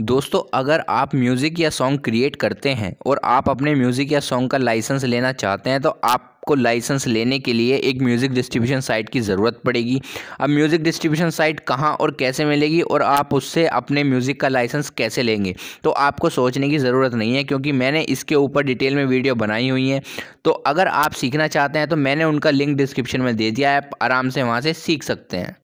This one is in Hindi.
दोस्तों अगर आप म्यूज़िक या सॉन्ग क्रिएट करते हैं और आप अपने म्यूज़िक या सॉन्ग का लाइसेंस लेना चाहते हैं तो आपको लाइसेंस लेने के लिए एक म्यूज़िक डिस्ट्रीब्यूशन साइट की ज़रूरत पड़ेगी अब म्यूज़िक डिस्ट्रीब्यूशन साइट कहाँ और कैसे मिलेगी और आप उससे अपने म्यूज़िक का लाइसेंस कैसे लेंगे तो आपको सोचने की ज़रूरत नहीं है क्योंकि मैंने इसके ऊपर डिटेल में वीडियो बनाई हुई है तो अगर आप सीखना चाहते हैं तो मैंने उनका लिंक डिस्क्रिप्शन में दे दिया है आप आराम से वहाँ से सीख सकते हैं